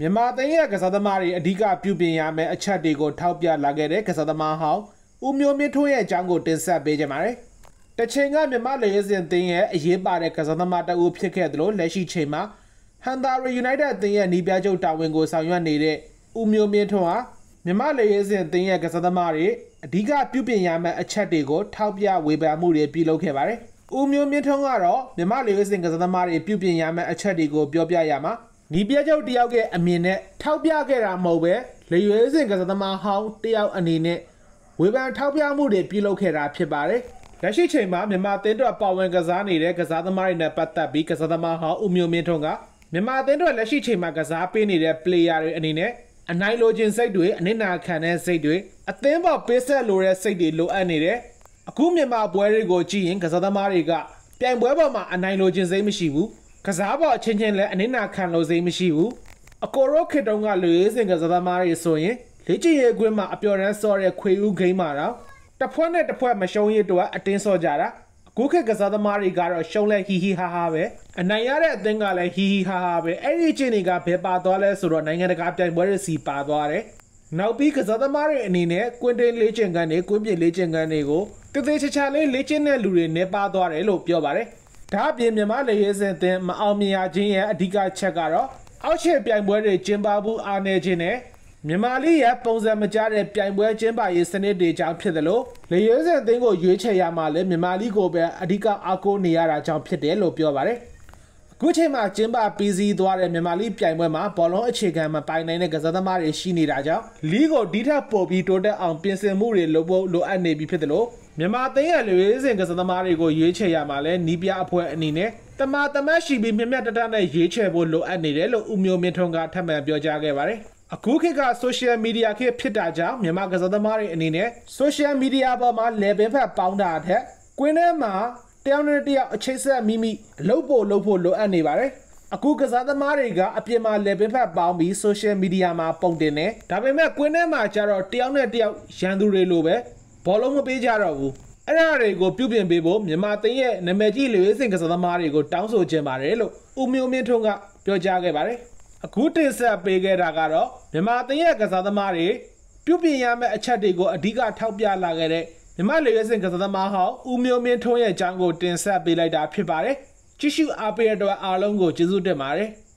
မြန်မာတိုင်းရဲ့ကစားသမားတွေအဓိကပြုပြင်ရမယ့်အချက်တွေကိုထောက်ပြလာခဲ့တဲ့ကစားသမားဟောင်းဦးမျိုးမြင့်ထိုးရဲ့အကြောင်းကိုတင်ဆက်ပေးကြပါမယ်။တချိန်ကမြန်မာလေယာဉ်စဉ်တင်ရဲ့အရေးပါတဲ့ကစားသမားတအူဖြစ်ခဲ့သလိုလက်ရှိချိန်မှာဟန်တာရီယူနိုက်တက်တင်ရဲ့နီးပြချုပ်တာဝန်ကိုဆောင်ရွက်နေတဲ့ဦးမျိုးမြင့်ထွန်းဟာမြန်မာလေယာဉ်စဉ်တင်ရဲ့ကစားသမားတွေအဓိကပြုပြင်ရမယ့်အချက်တွေကိုထောက်ပြဝေဖန်မှုတွေပြုလုပ်ခဲ့ပါတယ်။ဦးမျိုးမြင့်ထွန်းကတော့မြန်မာလေယာဉ်စဉ်ကစားသမားတွေပြုပြင်ရမယ့်အချက်တွေကိုပြောပြရမှာ။နီးပြချုပ်တယောက်ရဲ့အမြင်နဲ့ထောက်ပြခဲ့တာမဟုတ်ပဲလေရွေးစင်ကစားသမားဟောင်းတယောက်အနေနဲ့ဝေဖန်ထောက်ပြမှုတွေပြုလုပ်ခဲ့တာဖြစ်ပါတယ်။လက်ရှိချိန်မှာမြန်မာအသင်းတော်ပါဝင်ကစားနေတဲ့ကစားသမားတွေနဲ့ပတ်သက်ပြီးကစားသမားဟောင်းဦးမျိုးမင်းထွန်းကမြန်မာအသင်းတော်လက်ရှိချိန်မှာကစားပေးနေတဲ့ player တွေအနေနဲ့အနိုင်လိုချင်စိတ်တွေအနစ်နာခံတဲ့စိတ်တွေအသင်းပေါ်ပေးဆက်လိုတဲ့စိတ်တွေလိုအပ်နေတယ်။အခုမြန်မာပွဲတွေကိုကြည့်ရင်ကစားသမားတွေကပြိုင်ပွဲပေါ်မှာအနိုင်လိုချင်စိတ်မရှိဘူး။ကစားပေါ်အချင်းချင်းလည်းအနစ်နာခံလို့စိတ်မရှိဘူးအကိုရောခေတုံးကလူရေးစင်ကစားသမားတွေဆိုရင်လေ့ကျင့်ရေးကွင်းမှာအပျော်ရန်စော်တဲ့ခွေဦးဂိမ်းမှာတော့တစ်ဖွဲ့နဲ့တစ်ဖွဲ့မရှုံးရတော့အတင်းစော်ကြတာအခုခေတ်ကစားသမားတွေကတော့ရှုံးလဲဟီဟီဟာဟာပဲအနိုင်ရတဲ့အသင်းကလည်းဟီဟီဟာဟာပဲအဲ့ဒီချင်းတွေကဘယ်ပါသွားလဲဆိုတော့နိုင်ငံတကာပြိုင်ပွဲတွေစီပါသွားတယ်နောက်ပြီးကစားသမားတွေအနေနဲ့ကွင်းတင်လေ့ကျင့်ခန်းတွေကွင်းပြင်လေ့ကျင့်ခန်းတွေကိုတသေးချာချာလေးလေ့ကျင့်တဲ့လူတွေနဲ့ပါသွားတယ်လို့ပြောပါတယ်ဒါအပြင်မြန်မာလေရေးစင်တင်မအောင်မြင်ရခြင်းရဲ့အဓိကချက်ကတော့အောက်ခြေပြိုင်ပွဲတွေကျင်းပဖို့အားနည်းခြင်းနဲ့မြန်မာလိရဲ့ပုံစံမကျတဲ့ပြိုင်ပွဲကျင်းပရေးစနစ်တွေကြောင့်ဖြစ်တယ်လို့လေရေးစင်တင်ကိုရွေးချယ်ရမှာလဲမြန်မာလိကိုပဲအဓိကအားကိုးနေရတာကြောင့်ဖြစ်တယ်လို့ပြောပါတယ်။ခုချိန်မှာကျင်းပပြီးစီးသွားတဲ့မြန်မာလိပြိုင်ပွဲမှာဘောလုံးအခြေခံမပိုင်နိုင်တဲ့ကစားသမားတွေရှိနေတာကြောင့်လီးကိုဒီထက်ပိုပြီးတိုးတက်အောင်ပြင်ဆင်မှုတွေလုပ်ဖို့လိုအပ်နေပြီဖြစ်တယ်လို့မြန်မာသိန်းရလွေစဉ်ကစားသမားတွေကိုရွေးချယ်ရမှာလဲနီးပြအဖွဲ့အနေနဲ့တမတမတ်ရှိပြီးမြမြတတနဲ့ရွေးချယ်ဖို့လိုအပ်နေတယ်လို့ဦးမျိုးမင်းထွန်းကထပ်မံပြောကြားခဲ့ပါတယ်အခုခေတ်က social media ခေတ်ဖြစ်တာကြောင့်မြန်မာကစားသမားတွေအနေနဲ့ social media ပေါ်မှာ level ဖက်ပေါင်းတာထက်ကွင်းထဲမှာတယောက်နဲ့တယောက်အခြေဆက်မိမိအလုပ်ဖို့လုပ်ဖို့လိုအပ်နေပါတယ်အခုကစားသမားတွေကအပြင်မှာလေပင်ဖက်ပေါင်းပြီး social media မှာပုံတင်နေဒါပေမဲ့ကွင်းထဲမှာကျတော့တယောက်နဲ့တယောက်ရန်သူတွေလိုပဲဘောလုံးမပေးကြတော့ဘူးအဲ့ဒါတွေကိုပြုပြင်ပေးဖို့မြန်မာတင်းရဲ့နာမည်ကြီးလူရေးစင်ကစားသမားတွေကိုတောင်းဆိုခြင်းပါတယ်လို့ဦးမျိုးမင်းထွန်းကပြောကြားခဲ့ပါတယ်အခုတင်ဆက်ပေးခဲ့တာကတော့မြန်မာတင်းရဲ့ကစားသမားတွေပြုပြင်ရမယ့်အချက်တွေကိုအဓိကထောက်ပြလာခဲ့တဲ့မြမလေရစင်ကစားသမားဟောင်းဦးမျိုးမင်းထွန်းရဲ့အကြောင်းကိုတင်ဆက်ပေးလိုက်တာဖြစ်ပါတယ်ကြည့်ရှုအားပေးတဲ့အတွက်အားလုံးကိုကျေးဇူးတင်ပါတယ်။